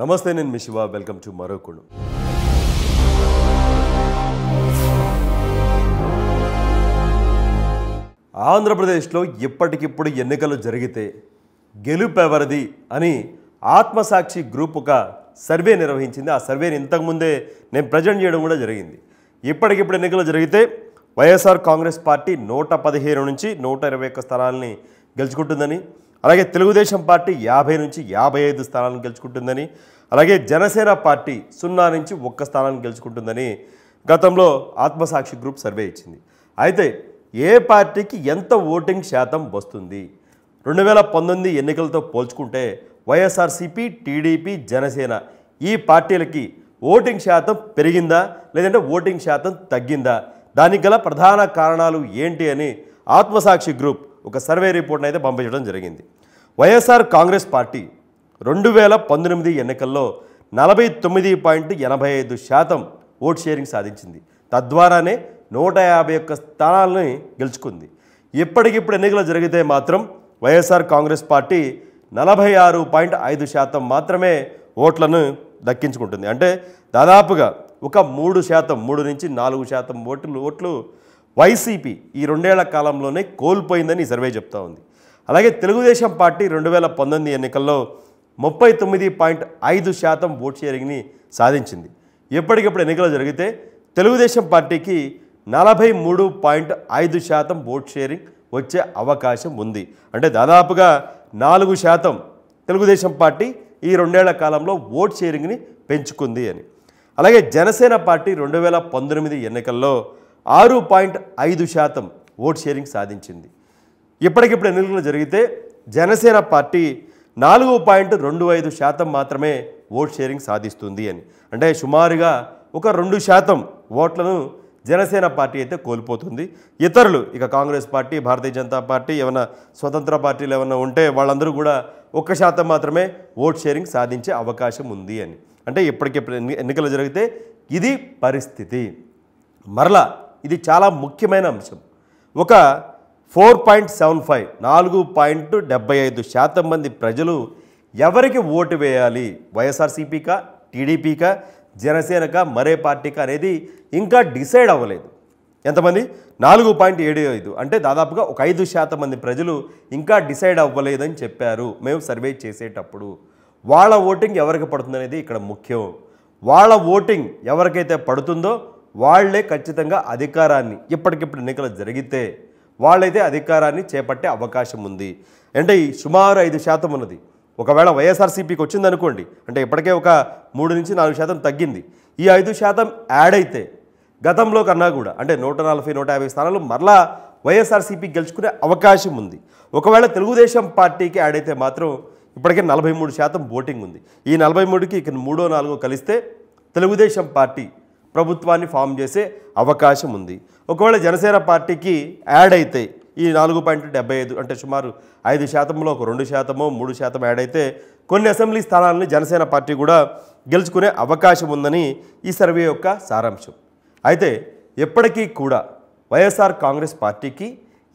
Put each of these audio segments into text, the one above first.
నమస్తే నేను మిశివ welcome to మరో కుణం ఆంధ్రప్రదేశ్లో ఇప్పటికిప్పుడు ఎన్నికలు జరిగితే గెలుపెవరిది అని ఆత్మసాక్షి గ్రూప్ ఒక సర్వే నిర్వహించింది ఆ సర్వేని ఇంతకుముందే నేను ప్రజెంట్ చేయడం కూడా జరిగింది ఇప్పటికిప్పుడు ఎన్నికలు జరిగితే వైఎస్ఆర్ కాంగ్రెస్ పార్టీ నూట పదిహేను నుంచి నూట ఇరవై ఒక్క స్థానాలని గెలుచుకుంటుందని అలాగే తెలుగుదేశం పార్టీ యాభై నుంచి యాభై ఐదు స్థానాలను గెలుచుకుంటుందని అలాగే జనసేన పార్టీ సున్నా నుంచి ఒక్క స్థానాన్ని గెలుచుకుంటుందని గతంలో ఆత్మసాక్షి గ్రూప్ సర్వే ఇచ్చింది అయితే ఏ పార్టీకి ఎంత ఓటింగ్ శాతం వస్తుంది రెండు వేల పంతొమ్మిది ఎన్నికలతో పోల్చుకుంటే వైఎస్ఆర్సీపీ టీడీపీ జనసేన ఈ పార్టీలకి ఓటింగ్ శాతం పెరిగిందా లేదంటే ఓటింగ్ శాతం తగ్గిందా దానికి గల ప్రధాన కారణాలు ఏంటి అని ఆత్మసాక్షి గ్రూప్ ఒక సర్వే రిపోర్ట్ని అయితే పంపించడం జరిగింది వైఎస్ఆర్ కాంగ్రెస్ పార్టీ రెండు వేల పంతొమ్మిది ఎన్నికల్లో నలభై తొమ్మిది పాయింట్ ఎనభై ఐదు శాతం ఓట్ షేరింగ్ సాధించింది తద్వారానే నూట యాభై ఒక్క స్థానాలని గెలుచుకుంది ఇప్పటికిప్పుడు ఎన్నికలు జరిగితే మాత్రం వైఎస్ఆర్ కాంగ్రెస్ పార్టీ నలభై ఆరు పాయింట్ ఐదు శాతం మాత్రమే ఓట్లను దక్కించుకుంటుంది అంటే దాదాపుగా ఒక మూడు శాతం మూడు నుంచి నాలుగు శాతం ఓట్లు ఓట్లు వైసీపీ ఈ రెండేళ్ల కాలంలోనే కోల్పోయిందని సర్వే చెప్తా ఉంది అలాగే తెలుగుదేశం పార్టీ రెండు వేల పంతొమ్మిది ఎన్నికల్లో ముప్పై తొమ్మిది పాయింట్ ఐదు శాతం ఓట్ షేరింగ్ని సాధించింది ఎప్పటికప్పుడు ఎన్నికలు జరిగితే తెలుగుదేశం పార్టీకి నలభై మూడు పాయింట్ ఐదు శాతం ఓట్ షేరింగ్ వచ్చే అవకాశం ఉంది అంటే దాదాపుగా నాలుగు శాతం తెలుగుదేశం పార్టీ ఈ రెండేళ్ల కాలంలో ఓట్ షేరింగ్ని పెంచుకుంది అని అలాగే జనసేన పార్టీ రెండు వేల పంతొమ్మిది ఎన్నికల్లో ఆరు పాయింట్ ఐదు శాతం ఓట్ షేరింగ్ సాధించింది ఇప్పటికిప్పుడు ఎన్నికలు జరిగితే జనసేన పార్టీ నాలుగు పాయింట్ రెండు ఐదు శాతం మాత్రమే ఓట్ షేరింగ్ సాధిస్తుంది అని అంటే సుమారుగా ఒక రెండు శాతం ఓట్లను జనసేన పార్టీ అయితే కోల్పోతుంది ఇతరులు ఇక కాంగ్రెస్ పార్టీ భారతీయ జనతా పార్టీ ఏమైనా స్వతంత్ర పార్టీలు ఏమైనా ఉంటే వాళ్ళందరూ కూడా ఒక్క శాతం మాత్రమే ఓట్ షేరింగ్ సాధించే అవకాశం ఉంది అని అంటే ఇప్పటికే ఎన్నికలు జరిగితే ఇది పరిస్థితి మరలా ఇది చాలా ముఖ్యమైన అంశం ఒక ఫోర్ పాయింట్ సెవెన్ ఫైవ్ నాలుగు పాయింట్ డెబ్బై ఐదు శాతం మంది ప్రజలు ఎవరికి ఓటు వేయాలి వైఎస్ఆర్సీపీకా టీడీపీకా జనసేనక మరే పార్టీకా అనేది ఇంకా డిసైడ్ అవ్వలేదు ఎంతమంది నాలుగు పాయింట్ ఏడు ఐదు అంటే దాదాపుగా ఒక ఐదు శాతం మంది ప్రజలు ఇంకా డిసైడ్ అవ్వలేదని చెప్పారు మేము సర్వే చేసేటప్పుడు వాళ్ళ ఓటింగ్ ఎవరికి అనేది ఇక్కడ ముఖ్యం వాళ్ళ ఓటింగ్ ఎవరికైతే పడుతుందో వాళ్లే ఖచ్చితంగా అధికారాన్ని ఇప్పటికిప్పుడు ఎన్నికలు జరిగితే వాళ్ళైతే అధికారాన్ని చేపట్టే అవకాశం ఉంది అంటే ఈ సుమారు ఐదు శాతం ఉన్నది ఒకవేళ వైఎస్ఆర్సీపీకి వచ్చిందనుకోండి అంటే ఇప్పటికే ఒక మూడు నుంచి నాలుగు శాతం తగ్గింది ఈ ఐదు శాతం యాడ్ అయితే గతంలో కన్నా కూడా అంటే నూట నలభై నూట యాభై స్థానాలు మరలా వైఎస్ఆర్సీపీ గెలుచుకునే అవకాశం ఉంది ఒకవేళ తెలుగుదేశం పార్టీకి యాడ్ అయితే మాత్రం ఇప్పటికే నలభై మూడు శాతం ఓటింగ్ ఉంది ఈ నలభై మూడుకి ఇక మూడో నాలుగో కలిస్తే తెలుగుదేశం పార్టీ ప్రభుత్వాన్ని ఫామ్ చేసే అవకాశం ఉంది ఒకవేళ జనసేన పార్టీకి యాడ్ అయితే ఈ నాలుగు పాయింట్ డెబ్బై ఐదు అంటే సుమారు ఐదు శాతంలో ఒక రెండు శాతమో మూడు శాతం యాడ్ అయితే కొన్ని అసెంబ్లీ స్థానాలని జనసేన పార్టీ కూడా గెలుచుకునే అవకాశం ఉందని ఈ సర్వే యొక్క సారాంశం అయితే ఎప్పటికీ కూడా వైఎస్ఆర్ కాంగ్రెస్ పార్టీకి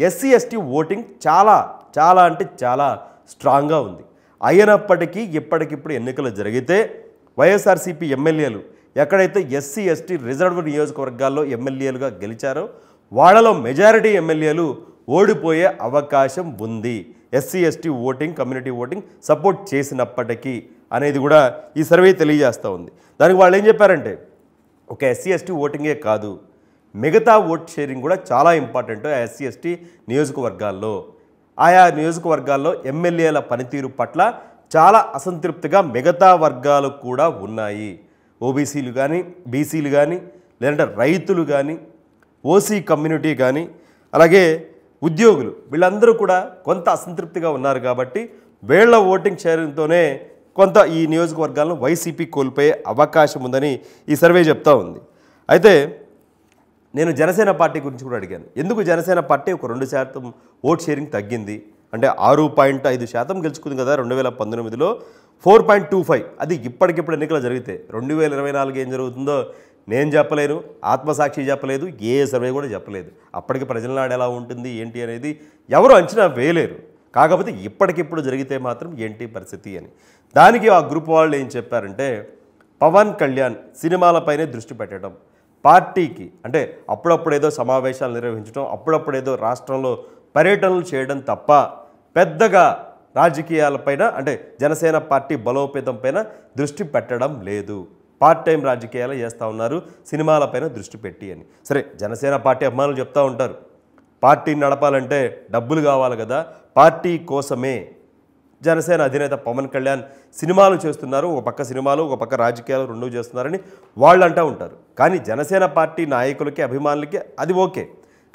ఎస్సీ ఎస్టీ ఓటింగ్ చాలా చాలా అంటే చాలా స్ట్రాంగ్గా ఉంది అయినప్పటికీ ఇప్పటికిప్పుడు ఎన్నికలు జరిగితే వైఎస్ఆర్సీపీ ఎమ్మెల్యేలు ఎక్కడైతే ఎస్సీ ఎస్టీ రిజర్వ్ నియోజకవర్గాల్లో ఎమ్మెల్యేలుగా గెలిచారో వాళ్ళలో మెజారిటీ ఎమ్మెల్యేలు ఓడిపోయే అవకాశం ఉంది SC ST voting community voting support చేసినప్పటికీ అనేది కూడా ఈ సర్వే తెలియజేస్తూ ఉంది దానికి వాళ్ళు ఏం చెప్పారంటే ఒక ఎస్సీ ఎస్టీ ఓటింగే కాదు మిగతా ఓట్ షేరింగ్ కూడా చాలా ఇంపార్టెంట్ ఎస్సీ ఎస్టీ నియోజకవర్గాల్లో ఆయా నియోజకవర్గాల్లో ఎమ్మెల్యేల పనితీరు పట్ల చాలా అసంతృప్తిగా మిగతా వర్గాలు కూడా ఉన్నాయి ఓబీసీలు కానీ బీసీలు కానీ లేదంటే రైతులు కానీ ఓసీ కమ్యూనిటీ కానీ అలాగే ఉద్యోగులు వీళ్ళందరూ కూడా కొంత అసంతృప్తిగా ఉన్నారు కాబట్టి వేళ్ల ఓటింగ్ చేయడంతోనే కొంత ఈ నియోజకవర్గాలను వైసీపీ కోల్పోయే అవకాశం ఉందని ఈ సర్వే చెప్తా ఉంది అయితే నేను జనసేన పార్టీ గురించి కూడా అడిగాను ఎందుకు జనసేన పార్టీ ఒక రెండు శాతం ఓట్ షేరింగ్ తగ్గింది అంటే ఆరు పాయింట్ ఐదు శాతం గెలుచుకుంది కదా రెండు వేల పంతొమ్మిదిలో ఫోర్ పాయింట్ టూ ఫైవ్ అది ఇప్పటికిప్పుడు ఎన్నికలు జరిగితే రెండు వేల ఇరవై నాలుగు ఏం జరుగుతుందో నేను చెప్పలేను ఆత్మసాక్షి చెప్పలేదు ఏ సర్వే కూడా చెప్పలేదు అప్పటికి ప్రజల నాడు ఎలా ఉంటుంది ఏంటి అనేది ఎవరు అంచనా వేయలేరు కాకపోతే ఇప్పటికిప్పుడు జరిగితే మాత్రం ఏంటి పరిస్థితి అని దానికి ఆ గ్రూప్ వాళ్ళు ఏం చెప్పారంటే పవన్ కళ్యాణ్ సినిమాలపైనే దృష్టి పెట్టడం పార్టీకి అంటే అప్పుడప్పుడు ఏదో సమావేశాలు నిర్వహించడం అప్పుడప్పుడేదో రాష్ట్రంలో పర్యటనలు చేయడం తప్ప పెద్దగా రాజకీయాలపైన అంటే జనసేన పార్టీ బలోపేతం పైన దృష్టి పెట్టడం లేదు పార్ట్ టైం రాజకీయాలు చేస్తూ ఉన్నారు సినిమాలపైన దృష్టి పెట్టి అని సరే జనసేన పార్టీ అభిమానులు చెప్తూ ఉంటారు పార్టీని నడపాలంటే డబ్బులు కావాలి కదా పార్టీ కోసమే జనసేన అధినేత పవన్ కళ్యాణ్ సినిమాలు చేస్తున్నారు ఒక పక్క సినిమాలు ఒక పక్క రాజకీయాలు రెండు చేస్తున్నారని వాళ్ళు అంటూ ఉంటారు కానీ జనసేన పార్టీ నాయకులకి అభిమానులకి అది ఓకే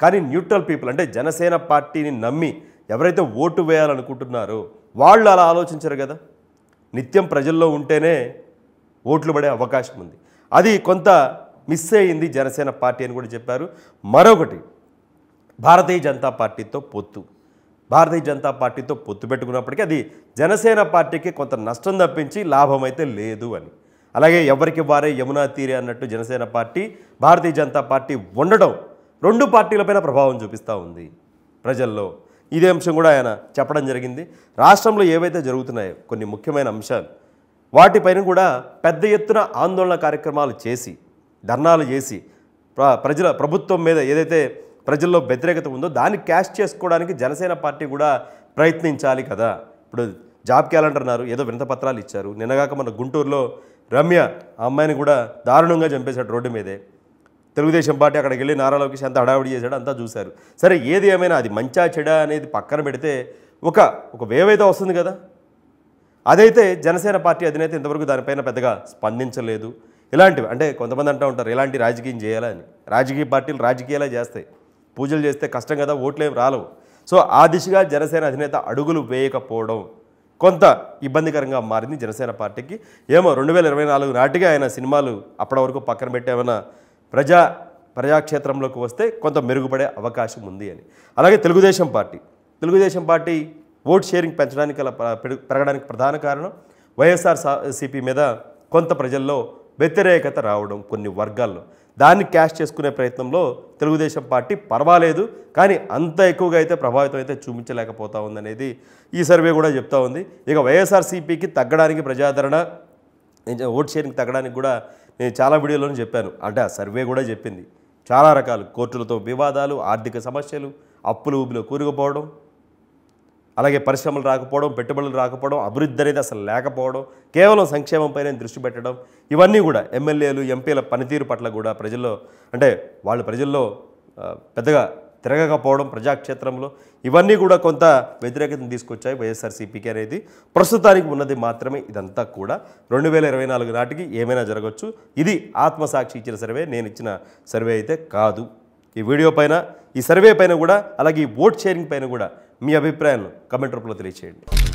కానీ న్యూట్రల్ పీపుల్ అంటే జనసేన పార్టీని నమ్మి ఎవరైతే ఓటు వేయాలనుకుంటున్నారో వాళ్ళు అలా ఆలోచించరు కదా నిత్యం ప్రజల్లో ఉంటేనే ఓట్లు పడే అవకాశం ఉంది అది కొంత మిస్ అయింది జనసేన పార్టీ అని కూడా చెప్పారు మరొకటి భారతీయ జనతా పార్టీతో పొత్తు భారతీయ జనతా పార్టీతో పొత్తు పెట్టుకున్నప్పటికీ అది జనసేన పార్టీకి కొంత నష్టం తప్పించి లాభం అయితే లేదు అని అలాగే ఎవరికి వారే యమునా తీరే అన్నట్టు జనసేన పార్టీ భారతీయ జనతా పార్టీ ఉండడం రెండు పార్టీలపైన ప్రభావం చూపిస్తూ ఉంది ప్రజల్లో ఇదే అంశం కూడా ఆయన చెప్పడం జరిగింది రాష్ట్రంలో ఏవైతే జరుగుతున్నాయో కొన్ని ముఖ్యమైన అంశాలు వాటిపైన కూడా పెద్ద ఎత్తున ఆందోళన కార్యక్రమాలు చేసి ధర్నాలు చేసి ప్రజల ప్రభుత్వం మీద ఏదైతే ప్రజల్లో వ్యతిరేకత ఉందో దాన్ని క్యాష్ చేసుకోవడానికి జనసేన పార్టీ కూడా ప్రయత్నించాలి కదా ఇప్పుడు జాబ్ క్యాలెండర్ అన్నారు ఏదో వినత పత్రాలు ఇచ్చారు నిన్నగాక మన గుంటూరులో రమ్య ఆ అమ్మాయిని కూడా దారుణంగా చంపేశాడు రోడ్డు మీదే తెలుగుదేశం పార్టీ అక్కడికి వెళ్ళి నారా లోకేష్ అంత హడావిడి చేశాడు అంతా చూశారు సరే ఏది ఏమైనా అది మంచా చెడా అనేది పక్కన పెడితే ఒక ఒక వేవ్ అయితే వస్తుంది కదా అదైతే జనసేన పార్టీ అధినేత ఇంతవరకు దానిపైన పెద్దగా స్పందించలేదు ఇలాంటివి అంటే కొంతమంది అంటూ ఉంటారు ఇలాంటి రాజకీయం చేయాలని రాజకీయ పార్టీలు రాజకీయాలే చేస్తాయి పూజలు చేస్తే కష్టం కదా ఓట్లేం రాలవు సో ఆ దిశగా జనసేన అధినేత అడుగులు వేయకపోవడం కొంత ఇబ్బందికరంగా మారింది జనసేన పార్టీకి ఏమో రెండు వేల ఇరవై నాలుగు నాటికి ఆయన సినిమాలు అప్పటి వరకు పక్కన పెట్టేమైనా ప్రజా ప్రజాక్షేత్రంలోకి వస్తే కొంత మెరుగుపడే అవకాశం ఉంది అని అలాగే Telugu Desam party Telugu Desam party vote sharing పెంచడానికి అలా పెరగడానికి ప్రధాన కారణం వైఎస్ఆర్ సిపి మీద కొంత ప్రజల్లో వ్యతిరేకత రావడం కొన్ని వర్గాల్లో దాన్ని క్యాష్ చేసుకునే ప్రయత్నంలో తెలుగుదేశం పార్టీ పర్వాలేదు కానీ అంత ఎక్కువగా అయితే ప్రభావితం అయితే చూపించలేకపోతా ఉందనేది ఈ సర్వే కూడా చెప్తా ఉంది ఇక వైఎస్ఆర్సీపీకి తగ్గడానికి ప్రజాదరణ ఓట్ షేరింగ్ తగ్గడానికి కూడా నేను చాలా వీడియోలోనే చెప్పాను అంటే ఆ సర్వే కూడా చెప్పింది చాలా రకాలు కోర్టులతో వివాదాలు ఆర్థిక సమస్యలు అప్పులు ఊబిలో కూరుకుపోవడం అలాగే పరిశ్రమలు రాకపోవడం పెట్టుబడులు రాకపోవడం అభివృద్ధి అనేది అసలు లేకపోవడం కేవలం సంక్షేమంపైనే దృష్టి పెట్టడం ఇవన్నీ కూడా ఎమ్మెల్యేలు ఎంపీల పనితీరు పట్ల కూడా ప్రజల్లో అంటే వాళ్ళు ప్రజల్లో పెద్దగా తిరగకపోవడం ప్రజాక్షేత్రంలో ఇవన్నీ కూడా కొంత వ్యతిరేకతను తీసుకొచ్చాయి వైఎస్ఆర్సీపీకి అనేది ప్రస్తుతానికి ఉన్నది మాత్రమే ఇదంతా కూడా రెండు వేల ఇరవై నాలుగు నాటికి ఏమైనా జరగవచ్చు ఇది ఆత్మసాక్షి ఇచ్చిన సర్వే నేను ఇచ్చిన సర్వే అయితే కాదు ఈ వీడియో పైన ఈ సర్వే పైన కూడా అలాగే ఈ ఓట్ షేరింగ్ పైన కూడా మీ అభిప్రాయాలను కమెంట్ రూపంలో తెలియచేయండి